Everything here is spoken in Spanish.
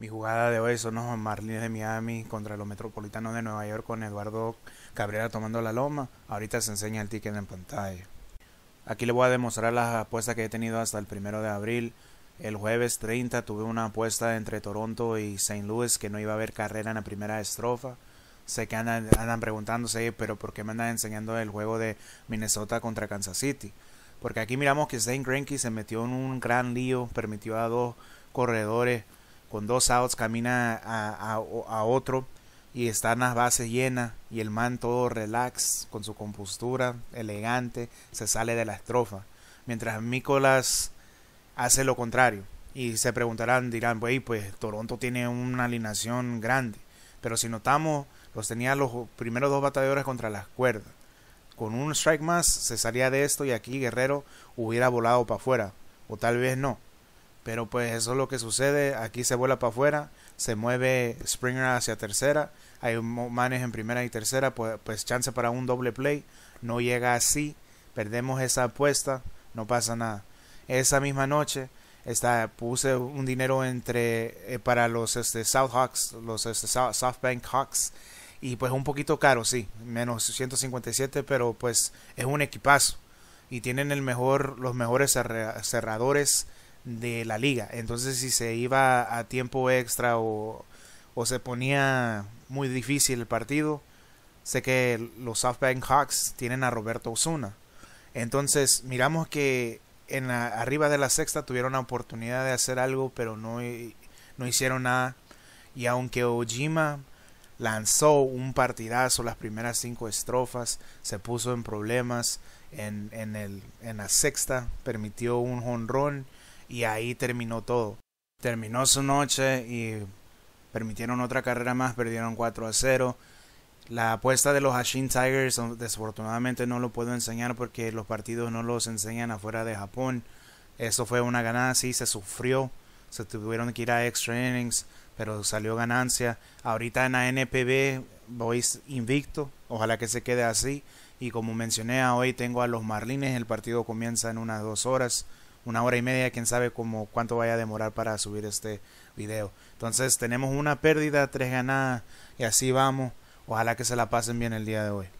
Mi jugada de hoy son los Marlins de Miami contra los Metropolitanos de Nueva York con Eduardo Cabrera tomando la loma. Ahorita se enseña el ticket en pantalla. Aquí le voy a demostrar las apuestas que he tenido hasta el primero de abril. El jueves 30 tuve una apuesta entre Toronto y St. Louis que no iba a haber carrera en la primera estrofa. Sé que andan, preguntándose, pero ¿por qué me andan enseñando el juego de Minnesota contra Kansas City? Porque aquí miramos que Saint Greinke se metió en un gran lío, permitió a dos corredores con dos outs camina a, otro y están las bases llenas y el man todo relax, con su compostura, elegante, se sale de la estrofa. Mientras Nicolás hace lo contrario. Y se preguntarán, dirán, pues Toronto tiene una alineación grande. Pero si notamos, los tenía los primeros dos batalladores contra las cuerdas. Con un strike más se salía de esto y aquí Guerrero hubiera volado para afuera. O tal vez no. Pero pues eso es lo que sucede. Aquí se vuela para afuera, se mueve Springer hacia tercera. Hay manes en primera y tercera, pues, pues chance para un doble play. No llega así, perdemos esa apuesta, no pasa nada. Esa misma noche está, puse un dinero entre eh, para los este, South Hawks, los este, Hawks. Y pues un poquito caro, sí, menos 157, pero pues es un equipazo. Y tienen el mejor, los mejores cerradores de la liga. Entonces si se iba a tiempo extra o, se ponía muy difícil el partido, sé que los South Bank Hawks tienen a Roberto Osuna. Entonces miramos que en la, arriba de la sexta tuvieron la oportunidad de hacer algo, pero no, no hicieron nada. Y aunque Ojima lanzó un partidazo las primeras cinco estrofas, se puso en problemas en, el, en la sexta, permitió un jonrón y ahí terminó todo. Terminó su noche y permitieron otra carrera más, perdieron 4 a 0. La apuesta de los Hashin Tigers desafortunadamente no lo puedo enseñar porque los partidos no los enseñan afuera de Japón. Eso fue una ganancia y se sufrió. Se tuvieron que ir a extra innings, pero salió ganancia. Ahorita en la NPB voy invicto. Ojalá que se quede así. Y como mencioné, hoy tengo a los Marlines. El partido comienza en unas dos horas una hora y media, quién sabe cómo, cuánto vaya a demorar para subir este video. Entonces tenemos una pérdida, tres ganadas y así vamos. Ojalá que se la pasen bien el día de hoy.